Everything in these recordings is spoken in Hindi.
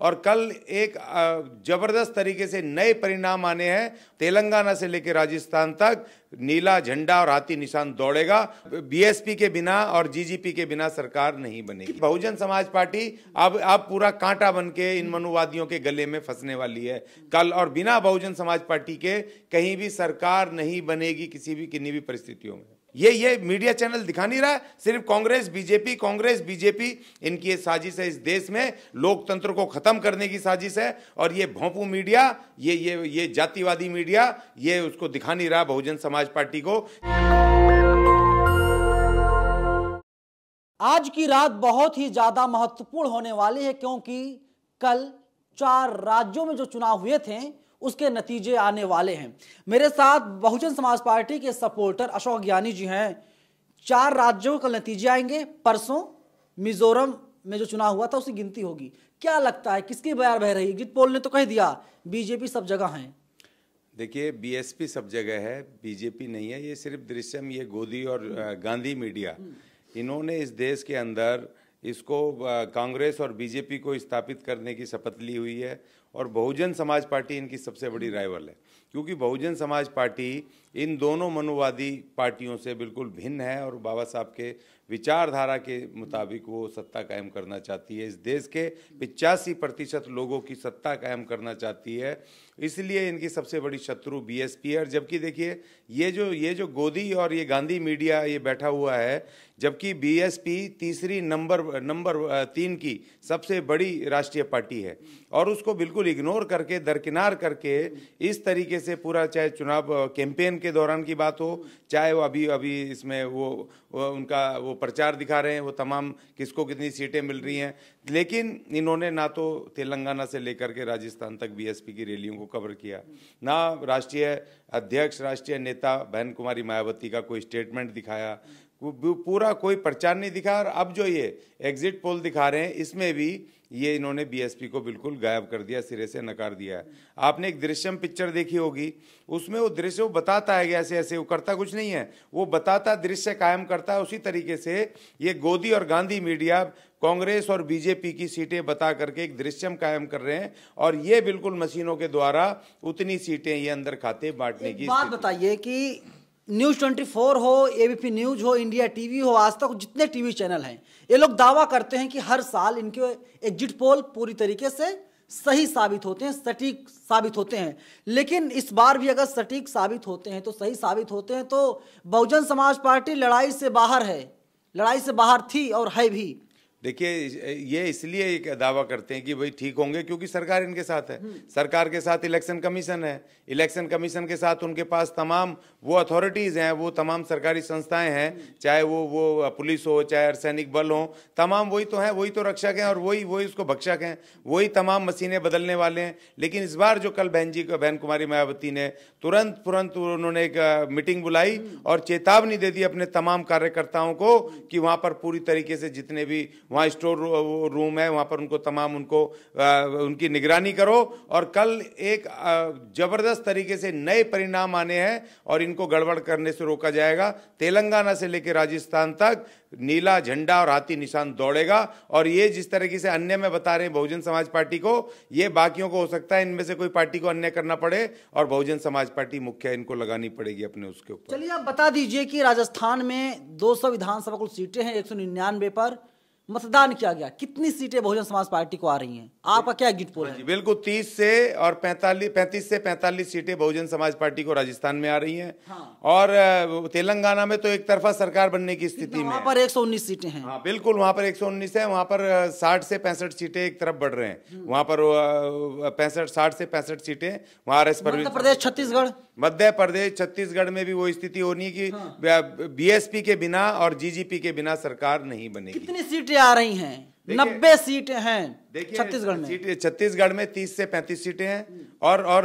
और कल एक जबरदस्त तरीके से नए परिणाम आने हैं तेलंगाना से लेकर राजस्थान तक नीला झंडा और हाथी निशान दौड़ेगा बीएसपी के बिना और जीजीपी के बिना सरकार नहीं बनेगी बहुजन समाज पार्टी अब अब पूरा कांटा बन के इन मनुवादियों के गले में फंसने वाली है कल और बिना बहुजन समाज पार्टी के कहीं भी सरकार नहीं बनेगी किसी भी किन्नी भी परिस्थितियों में ये ये मीडिया चैनल दिखा नहीं रहा है सिर्फ कांग्रेस बीजेपी कांग्रेस बीजेपी इनकी ये साजिश है इस देश में लोकतंत्र को खत्म करने की साजिश है और ये भोंपू मीडिया ये ये ये जातिवादी मीडिया ये उसको दिखा नहीं रहा बहुजन समाज पार्टी को आज की रात बहुत ही ज्यादा महत्वपूर्ण होने वाली है क्योंकि कल चार राज्यों में जो चुनाव हुए थे उसके नतीजे आने वाले हैं मेरे साथ बहुजन समाज पार्टी के सपोर्टर अशोक ज्ञानी जी हैं चार राज्यों का नतीजे आएंगे परसों मिजोरम में जो चुनाव हुआ था उसकी गिनती होगी क्या लगता है किसकी बयार बह रही एग्जिट पोल ने तो कह दिया बीजेपी सब जगह है देखिए बीएसपी सब जगह है बीजेपी नहीं है ये सिर्फ दृश्यम ये गोदी और गांधी मीडिया हम्म। इन्होंने इस देश के अंदर इसको कांग्रेस और बीजेपी को स्थापित करने की शपथ ली हुई है और बहुजन समाज पार्टी इनकी सबसे बड़ी राइवल है क्योंकि बहुजन समाज पार्टी इन दोनों मनुवादी पार्टियों से बिल्कुल भिन्न है और बाबा साहब के विचारधारा के मुताबिक वो सत्ता कायम करना चाहती है इस देश के पिचासी प्रतिशत लोगों की सत्ता कायम करना चाहती है इसलिए इनकी सबसे बड़ी शत्रु बीएसपी है और जबकि देखिए ये जो ये जो गोदी और ये गांधी मीडिया ये बैठा हुआ है जबकि बीएसपी तीसरी नंबर नंबर तीन की सबसे बड़ी राष्ट्रीय पार्टी है और उसको बिल्कुल इग्नोर करके दरकिनार करके इस तरीके से पूरा चाहे चुनाव कैंपेन के दौरान की बात हो चाहे वो अभी अभी इसमें वो, वो उनका वो प्रचार दिखा रहे हैं वो तमाम किसको कितनी सीटें मिल रही हैं लेकिन इन्होंने ना तो तेलंगाना से लेकर के राजस्थान तक बी की रैलियों को कवर किया ना राष्ट्रीय अध्यक्ष राष्ट्रीय नेता बहन कुमारी मायावती का कोई स्टेटमेंट दिखाया पूरा कोई प्रचार नहीं दिखा और अब जो ये एग्जिट पोल दिखा रहे हैं इसमें भी ये इन्होंने बीएसपी को बिल्कुल गायब कर दिया सिरे से नकार दिया है आपने एक दृश्यम पिक्चर देखी होगी उसमें वो दृश्य वो बताता है कि ऐसे ऐसे वो करता कुछ नहीं है वो बताता दृश्य कायम करता है उसी तरीके से ये गोदी और गांधी मीडिया कांग्रेस और बीजेपी की सीटें बता करके एक दृश्यम कायम कर रहे हैं और ये बिल्कुल मशीनों के द्वारा उतनी सीटें ये अंदर खाते बांटने की बात बताइए कि न्यूज़ ट्वेंटी फोर हो ए बी पी न्यूज़ हो इंडिया टीवी हो आज तक जितने टीवी चैनल हैं ये लोग दावा करते हैं कि हर साल इनके एग्जिट पोल पूरी तरीके से सही साबित होते हैं सटीक साबित होते हैं लेकिन इस बार भी अगर सटीक साबित होते हैं तो सही साबित होते हैं तो बहुजन समाज पार्टी लड़ाई से बाहर है लड़ाई से बाहर थी और है भी देखिए ये इसलिए एक दावा करते हैं कि भाई ठीक होंगे क्योंकि सरकार इनके साथ है हम्म। सरकार के साथ इलेक्शन कमीशन है इलेक्शन कमीशन के साथ उनके पास तमाम वो अथॉरिटीज़ हैं वो तमाम सरकारी संस्थाएं हैं चाहे वो वो पुलिस हो चाहे अर्सैनिक बल हो तमाम वही तो हैं वही तो रक्षक हैं और वही वही उसको भक्षक हैं वही तमाम मशीनें बदलने वाले हैं लेकिन इस बार जो कल बहन जी बहन कुमारी मायावती ने तुरंत तुरंत उन्होंने एक मीटिंग बुलाई हम्म। और चेतावनी दे दी अपने तमाम कार्यकर्ताओं को कि वहाँ पर पूरी तरीके से जितने भी वहाँ स्टोर रूम है वहाँ पर उनको तमाम उनको उनकी निगरानी करो और कल एक ज़बरदस्त तरीके से नए परिणाम आने हैं और इनको गड़बड़ करने से रोका जाएगा तेलंगाना से लेकर राजस्थान तक नीला झंडा और हाथी निशान दौड़ेगा और ये जिस तरीके से अन्य में बता रहे हैं बहुजन समाज पार्टी को ये बाकियों को हो सकता है इनमें से कोई पार्टी को अन्य करना पड़े और बहुजन समाज पार्टी मुख्य इनको लगानी पड़ेगी अपने उसके ऊपर चलिए आप बता दीजिए कि राजस्थान में 200 विधानसभा कुल सीटें हैं एक पर मतदान किया गया कितनी सीटें बहुजन समाज पार्टी को आ रही हैं आपका क्या गिट पोल हाँ है बिल्कुल तीस से और पैंतालीस पैंतीस से पैंतालीस सीटें बहुजन समाज पार्टी को राजस्थान में आ रही हैं हाँ। और तेलंगाना में तो एक तरफा सरकार बनने की स्थिति में वहाँ पर उन्नीस सीटें हैं हाँ बिल्कुल वहाँ पर उन्नीस है वहाँ पर साठ से पैंसठ सीटें एक तरफ बढ़ रहे हैं हम्म। वहाँ पर पैंसठ साठ से पैंसठ सीटें वहाँ आर एस प्रदेश छत्तीसगढ़ मध्य प्रदेश छत्तीसगढ़ में भी वो स्थिति होनी कि हाँ। बीएसपी के बिना और जीजीपी के बिना सरकार नहीं बनेगी कितनी सीटें आ रही हैं नब्बे सीटें हैं छत्तीसगढ़ में सीटें छत्तीसगढ़ में तीस से पैंतीस सीटें हैं हम्म। और और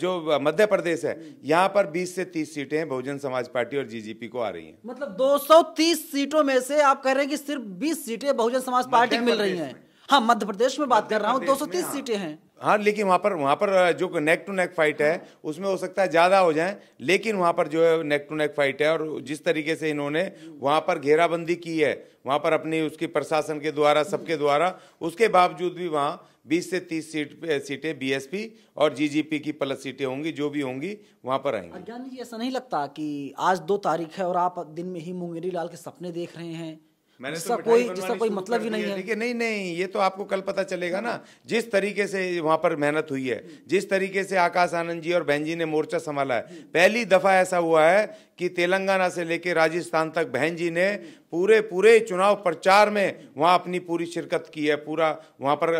जो मध्य प्रदेश है हम्म। यहाँ पर बीस से तीस सीटें बहुजन समाज पार्टी और जीजीपी को आ रही हैं मतलब दो सीटों में से आप कह रहे हैं कि सिर्फ बीस सीटें बहुजन समाज पार्टी को मिल रही है हाँ मध्य प्रदेश में बात कर रहा हूँ दो हाँ। सीटें हैं हाँ लेकिन वहाँ पर वहाँ पर जो नेक टू नेक फाइट है उसमें हो सकता है ज़्यादा हो जाए लेकिन वहाँ पर जो है नेक टू नेक फाइट है और जिस तरीके से इन्होंने वहाँ पर घेराबंदी की है वहाँ पर अपनी उसकी प्रशासन के द्वारा सबके द्वारा उसके बावजूद भी वहाँ 20 से 30 सीट सीटें बीएसपी और जीजीपी की प्लस सीटें होंगी जो भी होंगी वहाँ पर आएंगी ज्ञानी जी ऐसा नहीं लगता कि आज दो तारीख है और आप दिन में ही मुंगेरी लाल के सपने देख रहे हैं मैंने जिसका तो कोई जिसका कोई मतलब ही नहीं है देखिए नहीं नहीं ये तो आपको कल पता चलेगा ना जिस तरीके से वहां पर मेहनत हुई है जिस तरीके से आकाश आनंद जी और बहन जी ने मोर्चा संभाला है पहली दफ़ा ऐसा हुआ है कि तेलंगाना से लेकर राजस्थान तक बहन जी ने पूरे पूरे चुनाव प्रचार में वहाँ अपनी पूरी शिरकत की है पूरा वहाँ पर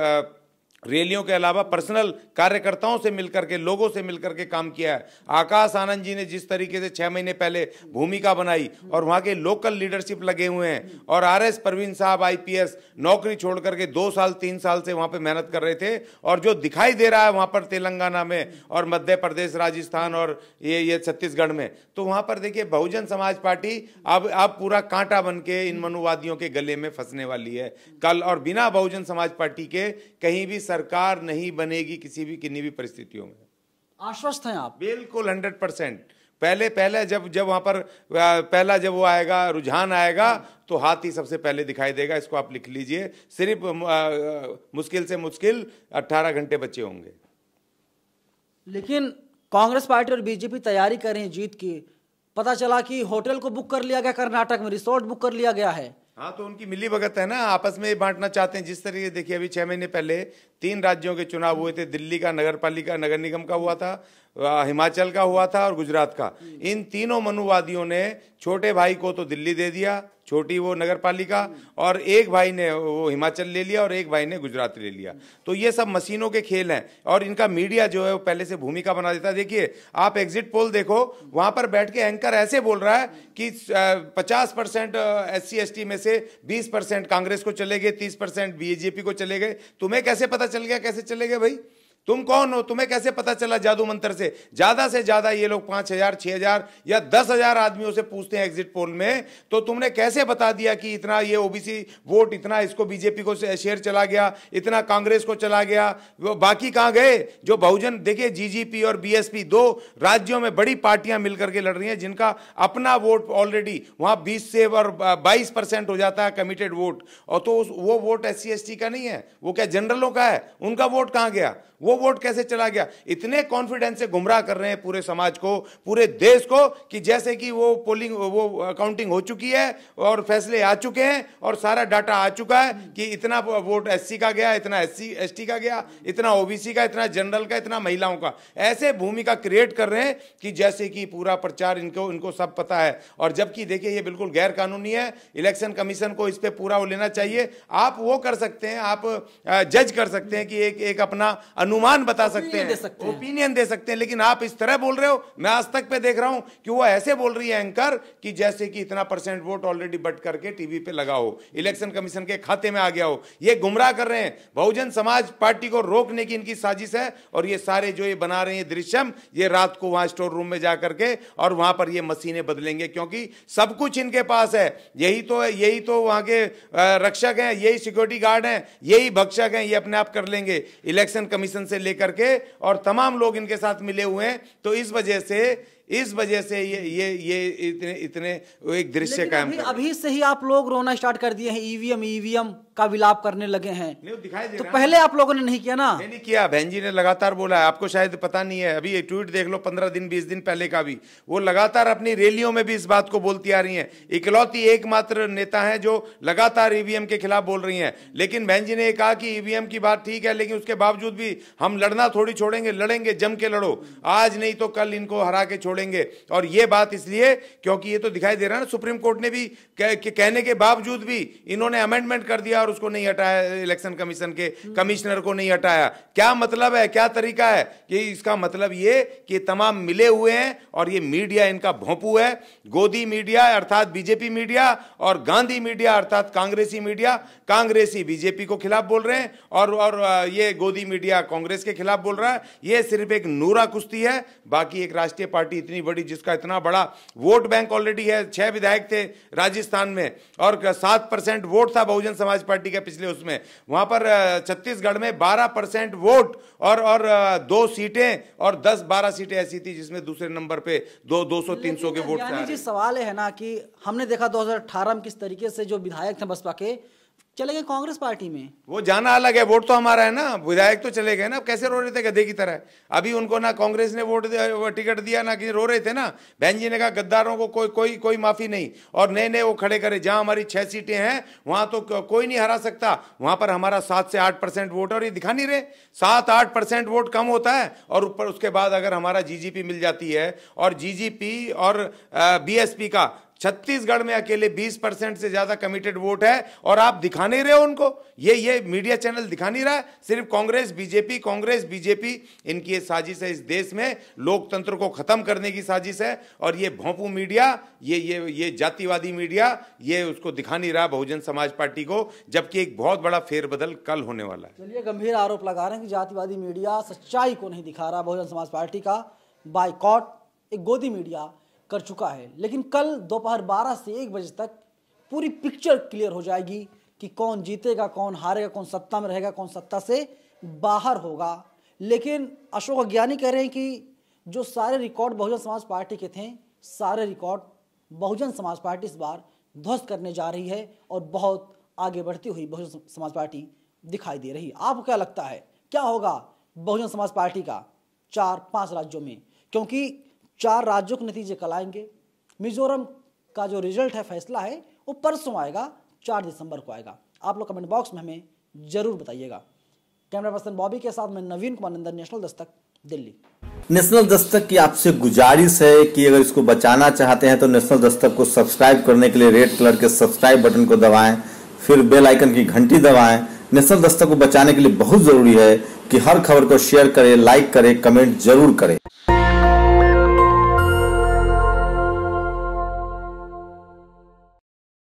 रैलियों के अलावा पर्सनल कार्यकर्ताओं से मिलकर के लोगों से मिलकर के काम किया है आकाश आनंद जी ने जिस तरीके से छः महीने पहले भूमिका बनाई और वहाँ के लोकल लीडरशिप लगे हुए हैं और आर एस परवीन साहब आईपीएस नौकरी छोड़ करके दो साल तीन साल से वहाँ पर मेहनत कर रहे थे और जो दिखाई दे रहा है वहाँ पर तेलंगाना में और मध्य प्रदेश राजस्थान और ये ये छत्तीसगढ़ में तो वहाँ पर देखिए बहुजन समाज पार्टी अब अब पूरा कांटा बन के इन मनुवादियों के गले में फंसने वाली है कल और बिना बहुजन समाज पार्टी के कहीं भी सर सरकार नहीं बनेगी किसी भी किन्नी भी परिस्थितियों में आश्वस्त हैं आप बिल्कुल हंड्रेड परसेंट पहले पहले जब जब वहाँ पर पहला जब वो आएगा रुझान आएगा तो हाथी सबसे पहले दिखाई देगा इसको आप लिख लीजिए सिर्फ मुश्किल से मुश्किल 18 घंटे बचे होंगे लेकिन कांग्रेस पार्टी और बीजेपी तैयारी कर रही है जीत की पता चला कि होटल को बुक कर लिया गया कर्नाटक में रिसोर्ट बुक कर लिया गया है हाँ तो उनकी मिली भगत है ना आपस में बांटना चाहते हैं जिस तरीके देखिए अभी छः महीने पहले तीन राज्यों के चुनाव हुए थे दिल्ली का नगर पालिका नगर निगम का हुआ था हिमाचल का हुआ था और गुजरात का इन तीनों मनुवादियों ने छोटे भाई को तो दिल्ली दे दिया छोटी वो नगर पालिका और एक भाई ने वो हिमाचल ले लिया और एक भाई ने गुजरात ले लिया तो ये सब मशीनों के खेल हैं और इनका मीडिया जो है वो पहले से भूमिका बना देता है देखिए आप एग्जिट पोल देखो वहाँ पर बैठ के एंकर ऐसे बोल रहा है कि पचास परसेंट एस सी में से बीस परसेंट कांग्रेस को चले गए तीस परसेंट बीजेपी को चले गए तुम्हें कैसे पता चल गया कैसे चले गए भाई तुम कौन हो तुम्हें कैसे पता चला जादू मंत्र से ज़्यादा से ज़्यादा ये लोग पांच हज़ार छह हज़ार या दस हज़ार आदमियों से पूछते हैं एग्जिट पोल में तो तुमने कैसे बता दिया कि इतना ये ओबीसी वोट इतना इसको बीजेपी को शेयर चला गया इतना कांग्रेस को चला गया वो बाकी कहाँ गए जो बहुजन देखिए जीजीपी और बीएसपी दो राज्यों में बड़ी पार्टियां मिलकर के लड़ रही हैं जिनका अपना वोट ऑलरेडी वहां बीस से और बाईस परसेंट हो जाता है कमिटेड वोट और तो वो वोट एस सी का नहीं है वो क्या जनरलों का है उनका वोट कहाँ गया वो वोट कैसे चला गया इतने कॉन्फिडेंस से गुमराह कर रहे हैं पूरे समाज को पूरे देश को कि जैसे कि वो पोलिंग वो अकाउंटिंग हो चुकी है और फैसले आ चुके हैं और सारा डाटा आ चुका है कि इतना वोट एससी का गया इतना एससी एसटी का गया इतना ओबीसी का इतना जनरल का इतना महिलाओं का ऐसे भूमिका क्रिएट कर रहे हैं कि जैसे कि पूरा प्रचार इनको इनको सब पता है और जबकि देखिए ये बिल्कुल गैर कानूनी है इलेक्शन कमीशन को इस पर पूरा वो लेना चाहिए आप वो कर सकते हैं आप जज कर सकते हैं कि एक एक अपना अनुमान अनुमान बता सकते हैं ओपिनियन दे सकते हैं लेकिन आप इस तरह बोल रहे हो मैं आज तक पे देख रहा हूं कि वो ऐसे बोल रही है एंकर कि जैसे कि इतना परसेंट वोट ऑलरेडी बट करके टीवी पे लगा हो इलेक्शन कमीशन के खाते में आ गया हो ये गुमराह कर रहे हैं बहुजन समाज पार्टी को रोकने की इनकी साजिश है और ये सारे जो ये बना रहे हैं दृश्यम ये रात को वहां स्टोर रूम में जाकर के और वहां पर ये मशीनें बदलेंगे क्योंकि सब कुछ इनके पास है यही तो यही तो वहां के रक्षक हैं यही सिक्योरिटी गार्ड हैं यही भक्षक हैं ये अपने आप कर लेंगे इलेक्शन कमीशन से से लेकर के और तमाम लोग इनके साथ मिले हुए हैं तो इस वजह से इस वजह से ये ये ये इतने इतने एक दृश्य कायम अभी, अभी से ही आप लोग रोना स्टार्ट कर दिए हैं ईवीएम e ईवीएम e का विलाप करने लगे हैं दिखाई दे तो पहले आप लोगों ने नहीं किया ना नहीं किया बहन जी ने लगातार बोला है आपको शायद पता नहीं है अभी ट्वीट देख लो पंद्रह दिन बीस दिन पहले का भी वो लगातार अपनी रैलियों में भी इस बात को बोलती आ रही है इकलौती एकमात्र नेता है जो लगातार ईवीएम e के खिलाफ बोल रही है लेकिन बहन जी ने कहा कि ईवीएम की बात ठीक है लेकिन उसके बावजूद भी हम लड़ना थोड़ी छोड़ेंगे लड़ेंगे जम के लड़ो आज नहीं तो कल इनको हरा के छोड़ छोड़ेंगे और ये बात इसलिए क्योंकि ये तो दिखाई दे रहा है ना सुप्रीम कोर्ट ने भी कह, कहने के बावजूद भी इन्होंने अमेंडमेंट कर दिया और उसको नहीं हटाया इलेक्शन कमीशन के कमिश्नर को नहीं हटाया क्या मतलब है क्या तरीका है कि इसका मतलब ये कि तमाम मिले हुए हैं और ये मीडिया इनका भोंपू है गोदी मीडिया अर्थात बीजेपी मीडिया और गांधी मीडिया अर्थात कांग्रेसी मीडिया कांग्रेसी बीजेपी को खिलाफ बोल रहे हैं और और ये गोदी मीडिया कांग्रेस के खिलाफ बोल रहा है ये सिर्फ एक नूरा कुश्ती है बाकी एक राष्ट्रीय पार्टी इतनी बड़ी जिसका इतना बड़ा वोट बैंक ऑलरेडी है छह विधायक थे राजस्थान में और सात परसेंट वोट था बहुजन समाज पार्टी का पिछले उसमें वहां पर छत्तीसगढ़ में बारह परसेंट वोट और और दो सीटें और दस बारह सीटें ऐसी थी जिसमें दूसरे नंबर पे दो दो सौ तीन सौ के वोट जी सवाल है ना कि हमने देखा दो में किस तरीके से जो विधायक थे बसपा के चले गए कांग्रेस पार्टी में वो जाना अलग है वोट तो हमारा है ना विधायक तो चले गए ना कैसे रो रहे थे गधे की तरह अभी उनको ना कांग्रेस ने वोट दिया टिकट दिया ना कि रो रहे थे ना बहन जी ने कहा गद्दारों को कोई कोई कोई माफी नहीं और नए नए वो खड़े करे जहां हमारी छह सीटें हैं वहां तो कोई नहीं हरा सकता वहां पर हमारा सात से आठ परसेंट वोट और ये दिखा नहीं रहे सात आठ परसेंट वोट कम होता है और ऊपर उसके बाद अगर हमारा जी मिल जाती है और जी और बी का छत्तीसगढ़ में अकेले 20 परसेंट से ज़्यादा कमिटेड वोट है और आप दिखा नहीं रहे हो उनको ये ये मीडिया चैनल दिखा नहीं रहा है सिर्फ कांग्रेस बीजेपी कांग्रेस बीजेपी इनकी ये साजिश है इस देश में लोकतंत्र को ख़त्म करने की साजिश है और ये भोंपू मीडिया ये ये ये जातिवादी मीडिया ये उसको दिखा नहीं रहा बहुजन समाज पार्टी को जबकि एक बहुत बड़ा फेरबदल कल होने वाला है चलिए गंभीर आरोप लगा रहे हैं कि जातिवादी मीडिया सच्चाई को नहीं दिखा रहा बहुजन समाज पार्टी का बाइकॉट एक गोदी मीडिया कर चुका है लेकिन कल दोपहर बारह से एक बजे तक पूरी पिक्चर क्लियर हो जाएगी कि कौन जीतेगा कौन हारेगा कौन सत्ता में रहेगा कौन सत्ता से बाहर होगा लेकिन अशोक अज्ञानी कह रहे हैं कि जो सारे रिकॉर्ड बहुजन समाज पार्टी के थे सारे रिकॉर्ड बहुजन समाज पार्टी इस बार ध्वस्त करने जा रही है और बहुत आगे बढ़ती हुई बहुजन समाज पार्टी दिखाई दे रही है आपको क्या लगता है क्या होगा बहुजन समाज पार्टी का चार पांच राज्यों में क्योंकि चार राज्यों के नतीजे कल आएंगे मिजोरम का जो रिजल्ट है फैसला है वो परसों आएगा चार दिसंबर को आएगा आप लोग कमेंट बॉक्स में हमें जरूर बताइएगा कैमरा पर्सन बॉबी के साथ में नवीन कुमार नंदन नेशनल दस्तक दिल्ली नेशनल दस्तक की आपसे गुजारिश है कि अगर इसको बचाना चाहते हैं तो नेशनल दस्तक को सब्सक्राइब करने के लिए रेड कलर के सब्सक्राइब बटन को दबाएं फिर बेल आइकन की घंटी दबाएं नेशनल दस्तक को बचाने के लिए बहुत जरूरी है कि हर खबर को शेयर करें लाइक करें कमेंट जरूर करें